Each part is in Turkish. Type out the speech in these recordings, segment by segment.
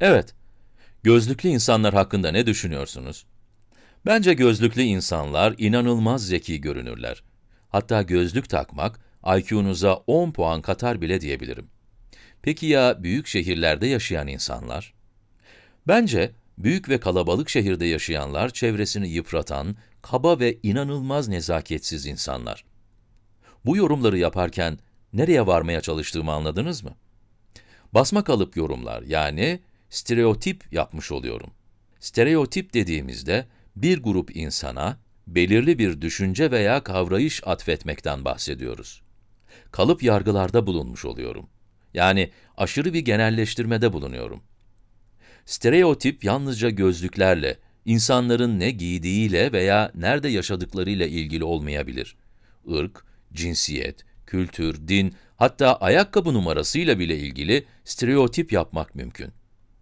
Evet. Gözlüklü insanlar hakkında ne düşünüyorsunuz? Bence gözlüklü insanlar inanılmaz zeki görünürler. Hatta gözlük takmak IQ'nuza 10 puan katar bile diyebilirim. Peki ya büyük şehirlerde yaşayan insanlar? Bence büyük ve kalabalık şehirde yaşayanlar çevresini yıpratan, kaba ve inanılmaz nezaketsiz insanlar. Bu yorumları yaparken nereye varmaya çalıştığımı anladınız mı? Basma kalıp yorumlar yani stereotip yapmış oluyorum. Stereotip dediğimizde, bir grup insana belirli bir düşünce veya kavrayış atfetmekten bahsediyoruz. Kalıp yargılarda bulunmuş oluyorum. Yani aşırı bir genelleştirmede bulunuyorum. Stereotip yalnızca gözlüklerle, insanların ne giydiğiyle veya nerede yaşadıklarıyla ilgili olmayabilir. Irk, cinsiyet, kültür, din, hatta ayakkabı numarasıyla bile ilgili stereotip yapmak mümkün.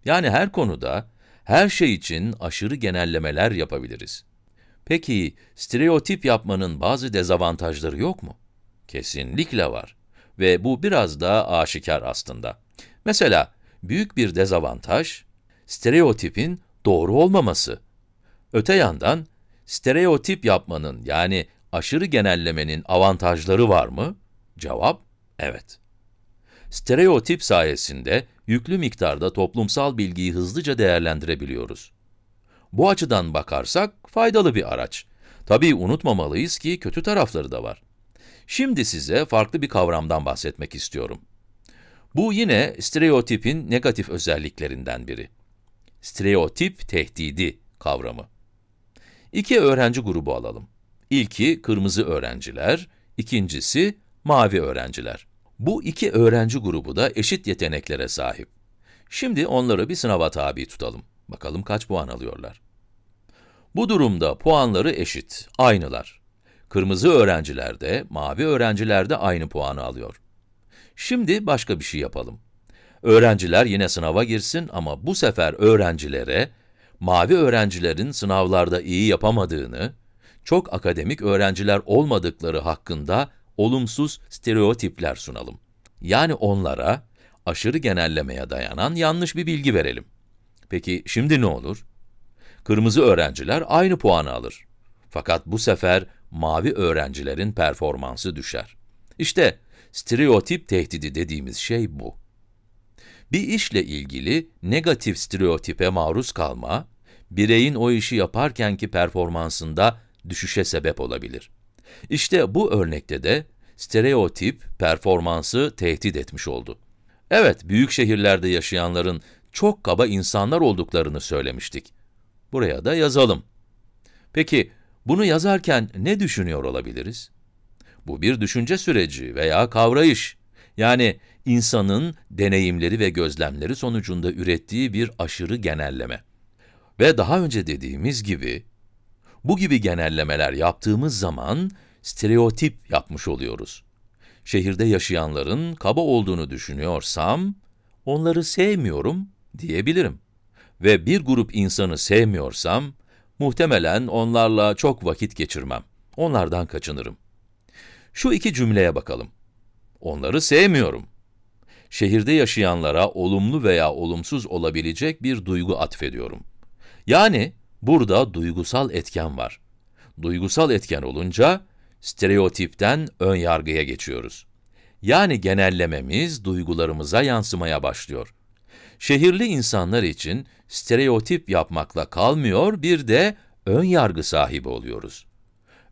Yani her konuda, her şey için aşırı genellemeler yapabiliriz. Peki, stereotip yapmanın bazı dezavantajları yok mu? Kesinlikle var. Ve bu biraz da aşikar aslında. Mesela, büyük bir dezavantaj, stereotipin doğru olmaması. Öte yandan, stereotip yapmanın yani aşırı genellemenin avantajları var mı? Cevap, evet. Stereotip sayesinde yüklü miktarda toplumsal bilgiyi hızlıca değerlendirebiliyoruz. Bu açıdan bakarsak faydalı bir araç. Tabii unutmamalıyız ki kötü tarafları da var. Şimdi size farklı bir kavramdan bahsetmek istiyorum. Bu yine stereotipin negatif özelliklerinden biri. Stereotip tehdidi kavramı. İki öğrenci grubu alalım. İlki kırmızı öğrenciler, ikincisi mavi öğrenciler. Bu iki öğrenci grubu da eşit yeteneklere sahip. Şimdi onları bir sınava tabi tutalım. Bakalım kaç puan alıyorlar. Bu durumda puanları eşit, aynılar. Kırmızı öğrenciler de, mavi öğrenciler de aynı puanı alıyor. Şimdi başka bir şey yapalım. Öğrenciler yine sınava girsin ama bu sefer öğrencilere, mavi öğrencilerin sınavlarda iyi yapamadığını, çok akademik öğrenciler olmadıkları hakkında olumsuz stereotipler sunalım. Yani onlara aşırı genellemeye dayanan yanlış bir bilgi verelim. Peki şimdi ne olur? Kırmızı öğrenciler aynı puanı alır. Fakat bu sefer mavi öğrencilerin performansı düşer. İşte stereotip tehdidi dediğimiz şey bu. Bir işle ilgili negatif stereotipe maruz kalma, bireyin o işi yaparkenki performansında düşüşe sebep olabilir. İşte bu örnekte de stereotip performansı tehdit etmiş oldu. Evet, büyük şehirlerde yaşayanların çok kaba insanlar olduklarını söylemiştik. Buraya da yazalım. Peki, bunu yazarken ne düşünüyor olabiliriz? Bu bir düşünce süreci veya kavrayış. Yani insanın deneyimleri ve gözlemleri sonucunda ürettiği bir aşırı genelleme. Ve daha önce dediğimiz gibi, bu gibi genellemeler yaptığımız zaman stereotip yapmış oluyoruz. Şehirde yaşayanların kaba olduğunu düşünüyorsam, onları sevmiyorum diyebilirim. Ve bir grup insanı sevmiyorsam, muhtemelen onlarla çok vakit geçirmem. Onlardan kaçınırım. Şu iki cümleye bakalım. Onları sevmiyorum. Şehirde yaşayanlara olumlu veya olumsuz olabilecek bir duygu atfediyorum. Yani Burada duygusal etken var. Duygusal etken olunca stereotipten ön yargıya geçiyoruz. Yani genellememiz duygularımıza yansımaya başlıyor. Şehirli insanlar için stereotip yapmakla kalmıyor, bir de ön yargı sahibi oluyoruz.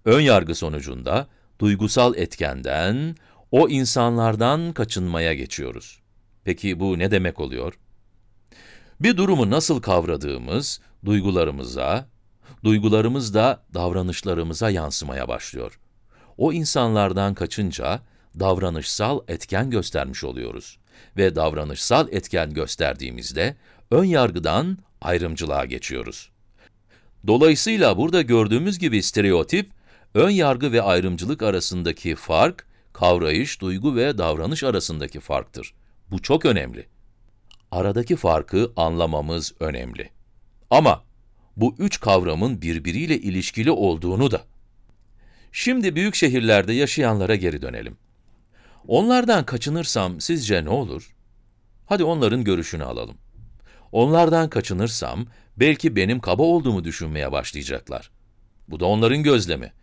Ön yargı sonucunda duygusal etkenden, o insanlardan kaçınmaya geçiyoruz. Peki bu ne demek oluyor? Bir durumu nasıl kavradığımız, duygularımıza, duygularımız da davranışlarımıza yansımaya başlıyor. O insanlardan kaçınca davranışsal etken göstermiş oluyoruz ve davranışsal etken gösterdiğimizde ön yargıdan ayrımcılığa geçiyoruz. Dolayısıyla burada gördüğümüz gibi stereotip, ön yargı ve ayrımcılık arasındaki fark, kavrayış, duygu ve davranış arasındaki farktır. Bu çok önemli. Aradaki farkı anlamamız önemli. Ama bu üç kavramın birbiriyle ilişkili olduğunu da. Şimdi büyük şehirlerde yaşayanlara geri dönelim. Onlardan kaçınırsam sizce ne olur? Hadi onların görüşünü alalım. Onlardan kaçınırsam belki benim kaba olduğumu düşünmeye başlayacaklar. Bu da onların gözlemi.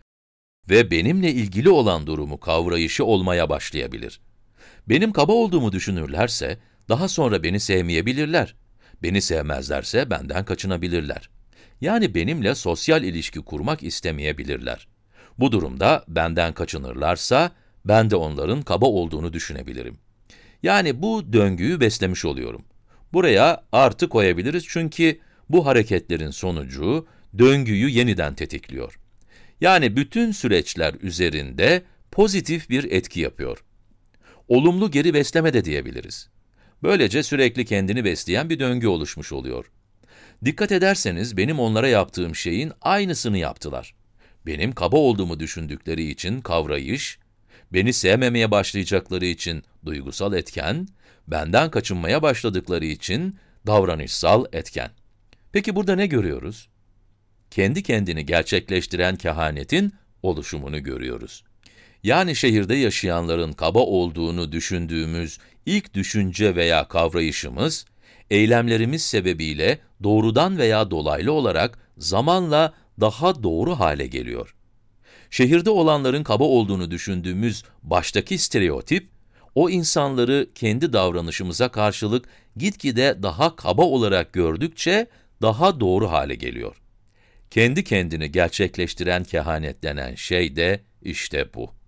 Ve benimle ilgili olan durumu kavrayışı olmaya başlayabilir. Benim kaba olduğumu düşünürlerse daha sonra beni sevmeyebilirler Beni sevmezlerse benden kaçınabilirler. Yani benimle sosyal ilişki kurmak istemeyebilirler. Bu durumda benden kaçınırlarsa ben de onların kaba olduğunu düşünebilirim. Yani bu döngüyü beslemiş oluyorum. Buraya artı koyabiliriz çünkü bu hareketlerin sonucu döngüyü yeniden tetikliyor. Yani bütün süreçler üzerinde pozitif bir etki yapıyor. Olumlu geri besleme de diyebiliriz. Böylece sürekli kendini besleyen bir döngü oluşmuş oluyor. Dikkat ederseniz benim onlara yaptığım şeyin aynısını yaptılar. Benim kaba olduğumu düşündükleri için kavrayış, beni sevmemeye başlayacakları için duygusal etken, benden kaçınmaya başladıkları için davranışsal etken. Peki burada ne görüyoruz? Kendi kendini gerçekleştiren kehanetin oluşumunu görüyoruz yani şehirde yaşayanların kaba olduğunu düşündüğümüz ilk düşünce veya kavrayışımız, eylemlerimiz sebebiyle doğrudan veya dolaylı olarak zamanla daha doğru hale geliyor. Şehirde olanların kaba olduğunu düşündüğümüz baştaki stereotip, o insanları kendi davranışımıza karşılık gitgide daha kaba olarak gördükçe daha doğru hale geliyor. Kendi kendini gerçekleştiren kehanet denen şey de işte bu.